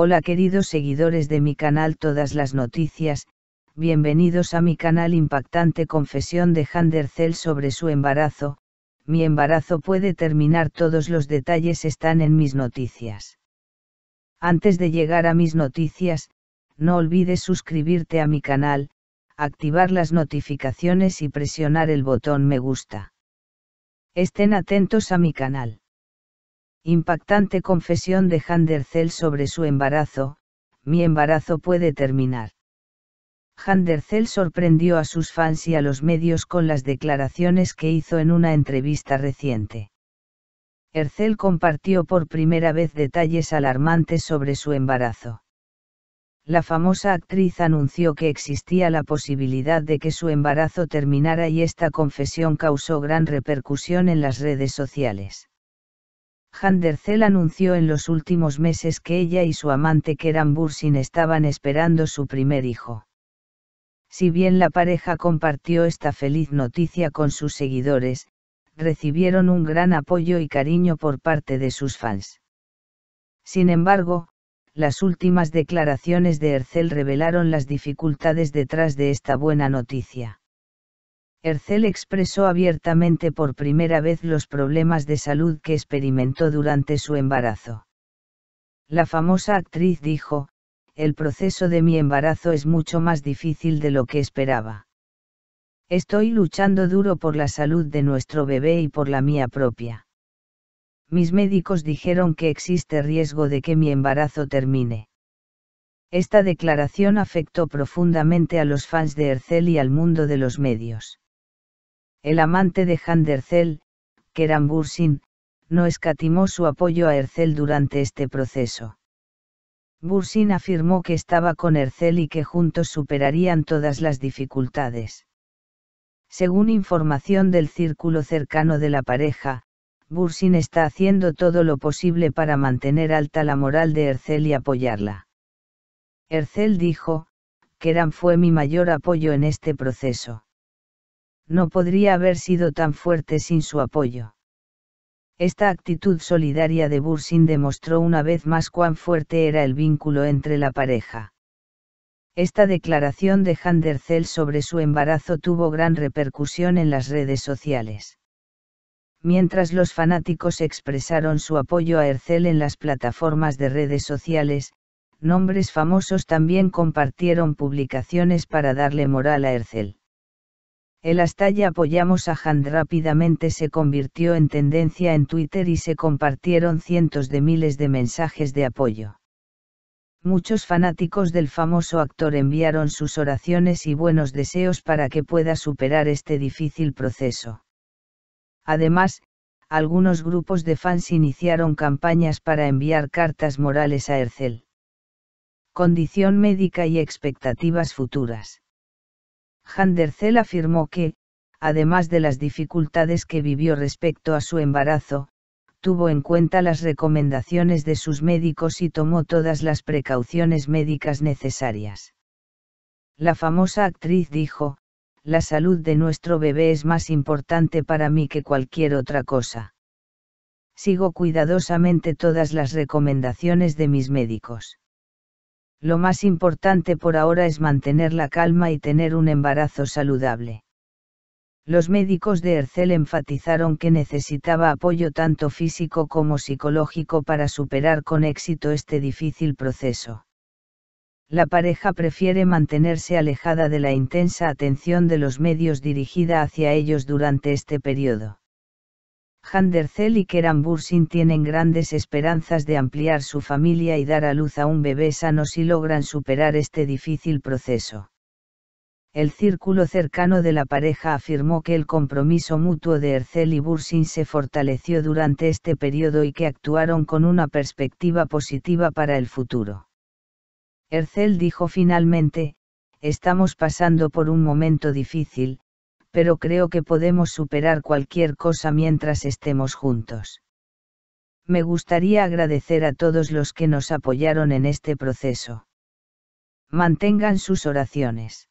Hola queridos seguidores de mi canal Todas las Noticias, bienvenidos a mi canal Impactante Confesión de Hander Cell sobre su embarazo, mi embarazo puede terminar todos los detalles están en mis noticias. Antes de llegar a mis noticias, no olvides suscribirte a mi canal, activar las notificaciones y presionar el botón me gusta. Estén atentos a mi canal. Impactante confesión de Handercel sobre su embarazo, mi embarazo puede terminar. Handercel sorprendió a sus fans y a los medios con las declaraciones que hizo en una entrevista reciente. Ercel compartió por primera vez detalles alarmantes sobre su embarazo. La famosa actriz anunció que existía la posibilidad de que su embarazo terminara y esta confesión causó gran repercusión en las redes sociales. Handercel anunció en los últimos meses que ella y su amante Keran Bursin estaban esperando su primer hijo. Si bien la pareja compartió esta feliz noticia con sus seguidores, recibieron un gran apoyo y cariño por parte de sus fans. Sin embargo, las últimas declaraciones de Ercel revelaron las dificultades detrás de esta buena noticia. Ercel expresó abiertamente por primera vez los problemas de salud que experimentó durante su embarazo. La famosa actriz dijo, el proceso de mi embarazo es mucho más difícil de lo que esperaba. Estoy luchando duro por la salud de nuestro bebé y por la mía propia. Mis médicos dijeron que existe riesgo de que mi embarazo termine. Esta declaración afectó profundamente a los fans de Ercel y al mundo de los medios el amante de Ercel, Keran Bursin, no escatimó su apoyo a Ercel durante este proceso. Bursin afirmó que estaba con Ercel y que juntos superarían todas las dificultades. Según información del círculo cercano de la pareja, Bursin está haciendo todo lo posible para mantener alta la moral de Ercel y apoyarla. Ercel dijo, Keran fue mi mayor apoyo en este proceso no podría haber sido tan fuerte sin su apoyo. Esta actitud solidaria de Bursin demostró una vez más cuán fuerte era el vínculo entre la pareja. Esta declaración de Erçel sobre su embarazo tuvo gran repercusión en las redes sociales. Mientras los fanáticos expresaron su apoyo a Ercel en las plataformas de redes sociales, nombres famosos también compartieron publicaciones para darle moral a Ercel. El ya apoyamos a Hand rápidamente se convirtió en tendencia en Twitter y se compartieron cientos de miles de mensajes de apoyo. Muchos fanáticos del famoso actor enviaron sus oraciones y buenos deseos para que pueda superar este difícil proceso. Además, algunos grupos de fans iniciaron campañas para enviar cartas morales a Ercel. Condición médica y expectativas futuras Handercell afirmó que, además de las dificultades que vivió respecto a su embarazo, tuvo en cuenta las recomendaciones de sus médicos y tomó todas las precauciones médicas necesarias. La famosa actriz dijo, la salud de nuestro bebé es más importante para mí que cualquier otra cosa. Sigo cuidadosamente todas las recomendaciones de mis médicos. Lo más importante por ahora es mantener la calma y tener un embarazo saludable. Los médicos de Ercel enfatizaron que necesitaba apoyo tanto físico como psicológico para superar con éxito este difícil proceso la pareja prefiere mantenerse alejada de la intensa atención de los medios dirigida hacia ellos durante este periodo. Handercel y Keran Bursin tienen grandes esperanzas de ampliar su familia y dar a luz a un bebé sano si logran superar este difícil proceso. El círculo cercano de la pareja afirmó que el compromiso mutuo de Ercel y Bursin se fortaleció durante este periodo y que actuaron con una perspectiva positiva para el futuro. Ercel dijo finalmente, estamos pasando por un momento difícil, pero creo que podemos superar cualquier cosa mientras estemos juntos. Me gustaría agradecer a todos los que nos apoyaron en este proceso. Mantengan sus oraciones.